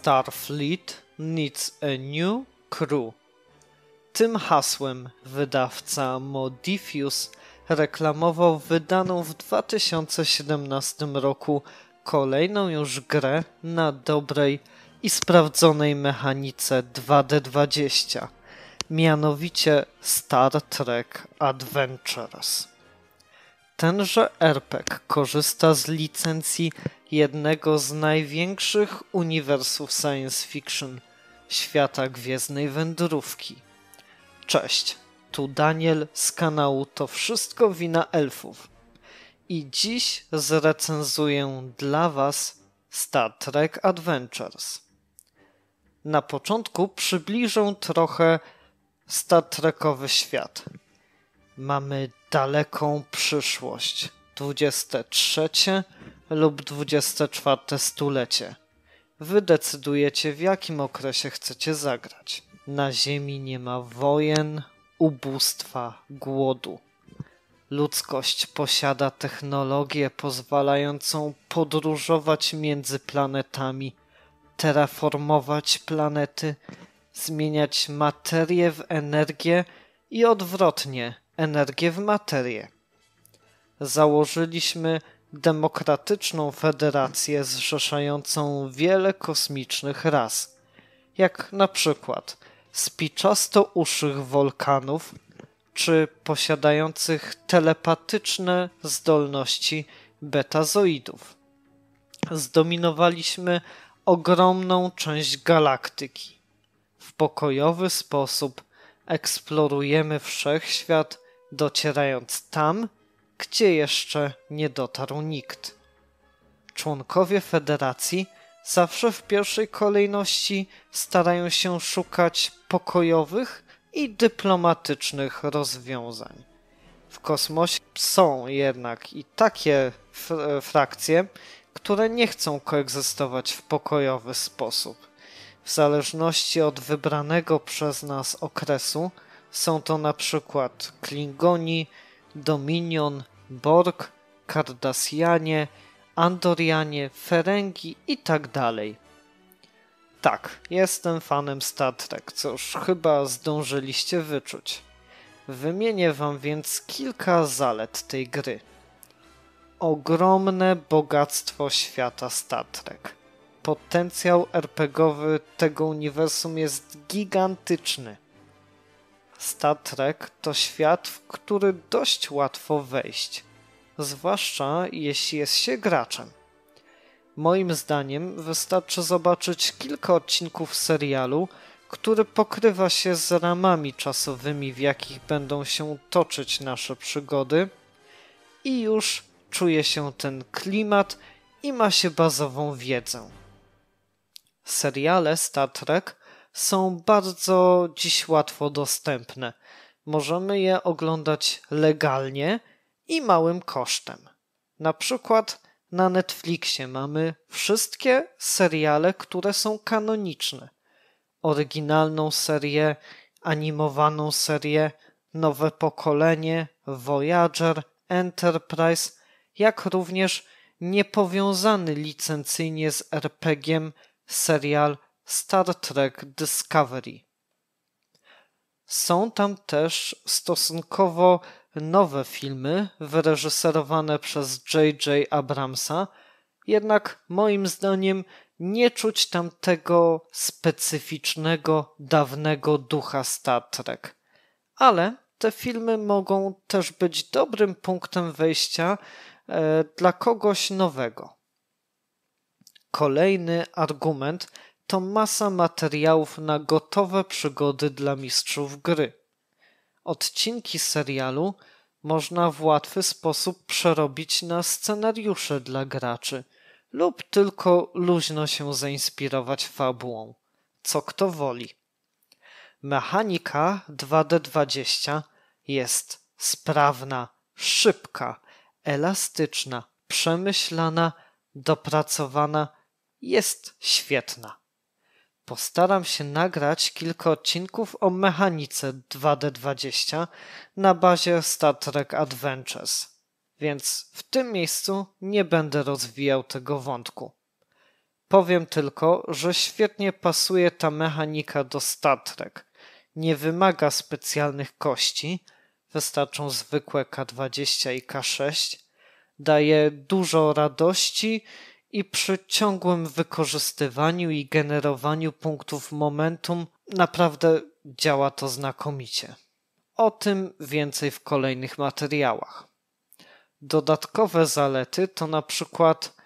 Starfleet needs a new crew. Tym hasłem wydawca Modifius reklamował wydaną w 2017 roku kolejną już grę na dobrej i sprawdzonej mechanice 2D20, mianowicie Star Trek Adventures. Tenże RPG e korzysta z licencji jednego z największych uniwersów science fiction świata Gwiezdnej Wędrówki. Cześć, tu Daniel z kanału To Wszystko Wina Elfów i dziś zrecenzuję dla Was Star Trek Adventures. Na początku przybliżę trochę Star Trekowy świat. Mamy daleką przyszłość. 23 lub 24 stulecie. Wy decydujecie, w jakim okresie chcecie zagrać. Na Ziemi nie ma wojen, ubóstwa, głodu. Ludzkość posiada technologię pozwalającą podróżować między planetami, terraformować planety, zmieniać materię w energię i odwrotnie energię w materię. Założyliśmy demokratyczną federację zrzeszającą wiele kosmicznych ras, jak na przykład spiczasto-uszych wolkanów czy posiadających telepatyczne zdolności betazoidów. Zdominowaliśmy ogromną część galaktyki. W pokojowy sposób eksplorujemy wszechświat, docierając tam, gdzie jeszcze nie dotarł nikt. Członkowie federacji zawsze w pierwszej kolejności starają się szukać pokojowych i dyplomatycznych rozwiązań. W kosmosie są jednak i takie frakcje, które nie chcą koegzystować w pokojowy sposób. W zależności od wybranego przez nas okresu są to na przykład Klingoni, Dominion, Borg, Kardasianie, Andorianie, Ferengi i tak dalej. Tak, jestem fanem Star Trek, co już chyba zdążyliście wyczuć. Wymienię wam więc kilka zalet tej gry. Ogromne bogactwo świata Star Trek. Potencjał RPGowy tego uniwersum jest gigantyczny. Star Trek to świat, w który dość łatwo wejść, zwłaszcza jeśli jest się graczem. Moim zdaniem wystarczy zobaczyć kilka odcinków serialu, który pokrywa się z ramami czasowymi, w jakich będą się toczyć nasze przygody, i już czuje się ten klimat i ma się bazową wiedzę. Seriale Star Trek są bardzo dziś łatwo dostępne. Możemy je oglądać legalnie i małym kosztem. Na przykład na Netflixie mamy wszystkie seriale, które są kanoniczne. Oryginalną serię, animowaną serię, Nowe Pokolenie, Voyager, Enterprise, jak również niepowiązany licencyjnie z RPG serial Star Trek Discovery. Są tam też stosunkowo nowe filmy wyreżyserowane przez J.J. Abramsa, jednak moim zdaniem nie czuć tam tego specyficznego, dawnego ducha Star Trek. Ale te filmy mogą też być dobrym punktem wejścia e, dla kogoś nowego. Kolejny argument to masa materiałów na gotowe przygody dla mistrzów gry. Odcinki serialu można w łatwy sposób przerobić na scenariusze dla graczy lub tylko luźno się zainspirować fabułą, co kto woli. Mechanika 2D20 jest sprawna, szybka, elastyczna, przemyślana, dopracowana, jest świetna. Postaram się nagrać kilka odcinków o mechanice 2D20 na bazie Star Trek Adventures, więc w tym miejscu nie będę rozwijał tego wątku. Powiem tylko, że świetnie pasuje ta mechanika do Star Trek. Nie wymaga specjalnych kości, wystarczą zwykłe K20 i K6. Daje dużo radości i przy ciągłym wykorzystywaniu i generowaniu punktów momentum naprawdę działa to znakomicie. O tym więcej w kolejnych materiałach. Dodatkowe zalety to na przykład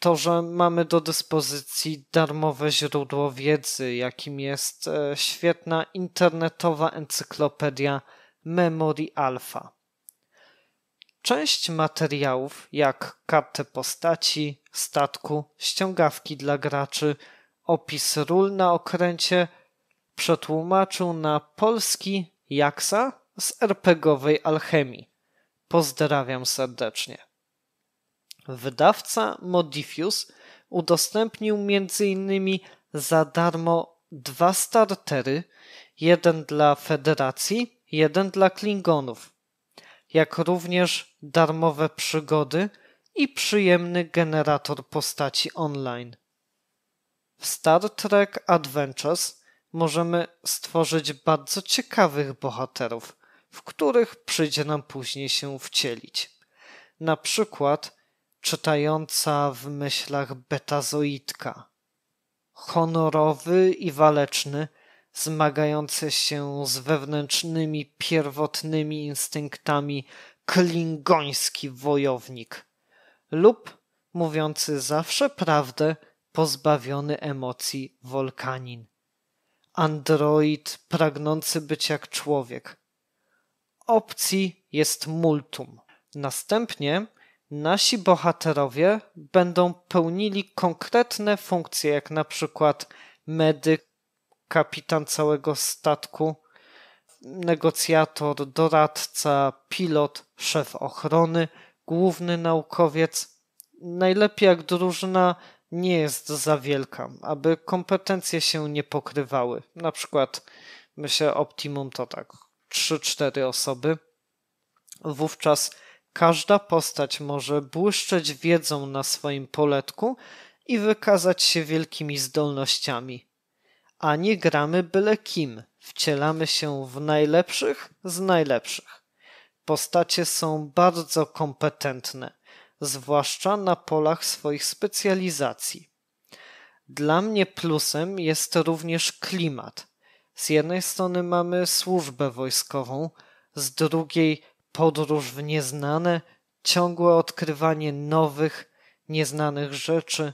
to, że mamy do dyspozycji darmowe źródło wiedzy, jakim jest e, świetna internetowa encyklopedia Memory Alpha. Część materiałów, jak karty postaci, statku, ściągawki dla graczy, opis ról na okręcie, przetłumaczył na polski Jaksa z RPGowej alchemii. Pozdrawiam serdecznie. Wydawca Modifius udostępnił m.in. za darmo dwa startery, jeden dla Federacji, jeden dla Klingonów – jak również darmowe przygody i przyjemny generator postaci online. W Star Trek Adventures możemy stworzyć bardzo ciekawych bohaterów, w których przyjdzie nam później się wcielić. Na przykład czytająca w myślach betazoitka. Honorowy i waleczny zmagające się z wewnętrznymi, pierwotnymi instynktami klingoński wojownik lub mówiący zawsze prawdę, pozbawiony emocji wolkanin. Android pragnący być jak człowiek. Opcji jest multum. Następnie nasi bohaterowie będą pełnili konkretne funkcje, jak na przykład medyk, kapitan całego statku, negocjator, doradca, pilot, szef ochrony, główny naukowiec. Najlepiej jak drużyna nie jest za wielka, aby kompetencje się nie pokrywały. Na przykład, myślę, optimum to tak 3-4 osoby. Wówczas każda postać może błyszczeć wiedzą na swoim poletku i wykazać się wielkimi zdolnościami a nie gramy byle kim. Wcielamy się w najlepszych z najlepszych. Postacie są bardzo kompetentne, zwłaszcza na polach swoich specjalizacji. Dla mnie plusem jest również klimat. Z jednej strony mamy służbę wojskową, z drugiej podróż w nieznane, ciągłe odkrywanie nowych, nieznanych rzeczy,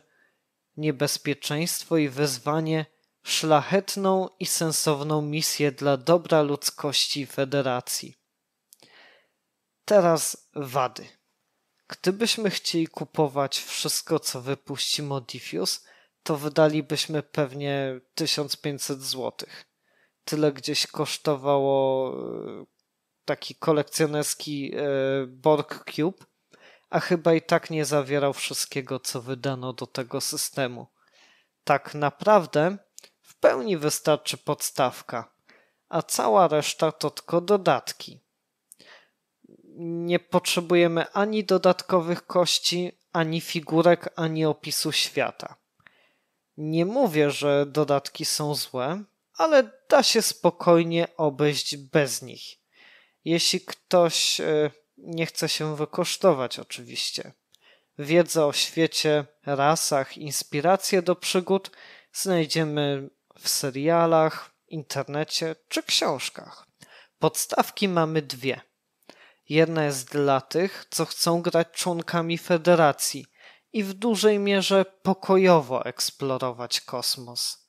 niebezpieczeństwo i wyzwanie – szlachetną i sensowną misję dla dobra ludzkości Federacji. Teraz wady. Gdybyśmy chcieli kupować wszystko, co wypuści Modifius, to wydalibyśmy pewnie 1500 zł. Tyle gdzieś kosztowało e, taki kolekcjonerski e, Borg Cube, a chyba i tak nie zawierał wszystkiego, co wydano do tego systemu. Tak naprawdę w pełni wystarczy podstawka, a cała reszta to tylko dodatki. Nie potrzebujemy ani dodatkowych kości, ani figurek, ani opisu świata. Nie mówię, że dodatki są złe, ale da się spokojnie obejść bez nich. Jeśli ktoś e, nie chce się wykosztować, oczywiście. Wiedza o świecie, rasach, inspiracje do przygód znajdziemy w serialach, internecie czy książkach. Podstawki mamy dwie. Jedna jest dla tych, co chcą grać członkami federacji i w dużej mierze pokojowo eksplorować kosmos.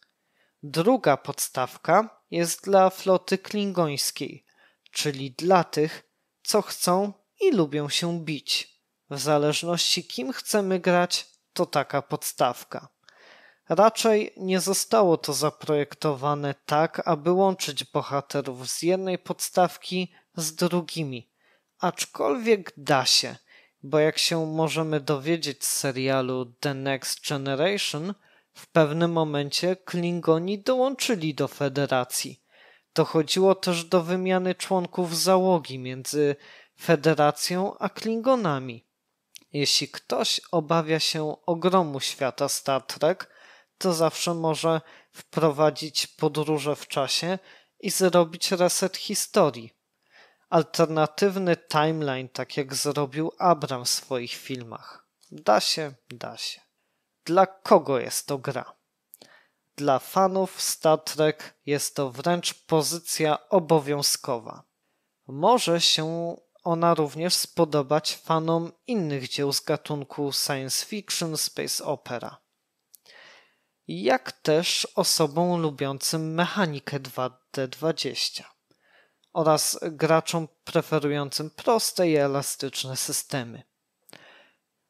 Druga podstawka jest dla floty klingońskiej, czyli dla tych, co chcą i lubią się bić. W zależności kim chcemy grać, to taka podstawka. Raczej nie zostało to zaprojektowane tak, aby łączyć bohaterów z jednej podstawki z drugimi. Aczkolwiek da się, bo jak się możemy dowiedzieć z serialu The Next Generation, w pewnym momencie Klingoni dołączyli do federacji. Dochodziło też do wymiany członków załogi między federacją a Klingonami. Jeśli ktoś obawia się ogromu świata Star Trek, to zawsze może wprowadzić podróże w czasie i zrobić reset historii. Alternatywny timeline, tak jak zrobił Abram w swoich filmach. Da się, da się. Dla kogo jest to gra? Dla fanów Star Trek jest to wręcz pozycja obowiązkowa. Może się ona również spodobać fanom innych dzieł z gatunku science fiction, space opera jak też osobom lubiącym mechanikę 2D20 oraz graczom preferującym proste i elastyczne systemy.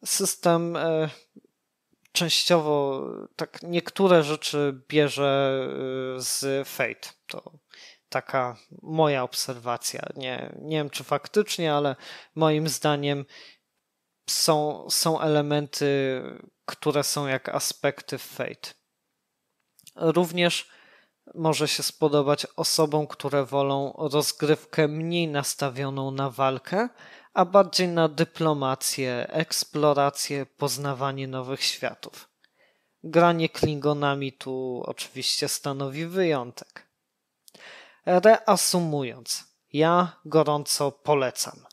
System e, częściowo tak niektóre rzeczy bierze e, z Fate. To taka moja obserwacja. Nie, nie wiem czy faktycznie, ale moim zdaniem są, są elementy, które są jak aspekty Fate. Również może się spodobać osobom, które wolą rozgrywkę mniej nastawioną na walkę, a bardziej na dyplomację, eksplorację, poznawanie nowych światów. Granie klingonami tu oczywiście stanowi wyjątek. Reasumując, ja gorąco polecam.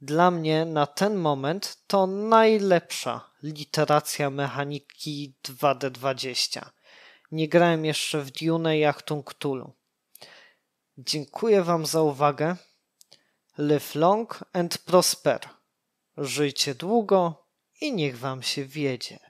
Dla mnie na ten moment to najlepsza literacja mechaniki 2D20 nie grałem jeszcze w Dune i Achtung Tulu. Dziękuję Wam za uwagę. Live long and prosper. Żyjcie długo i niech Wam się wiedzie.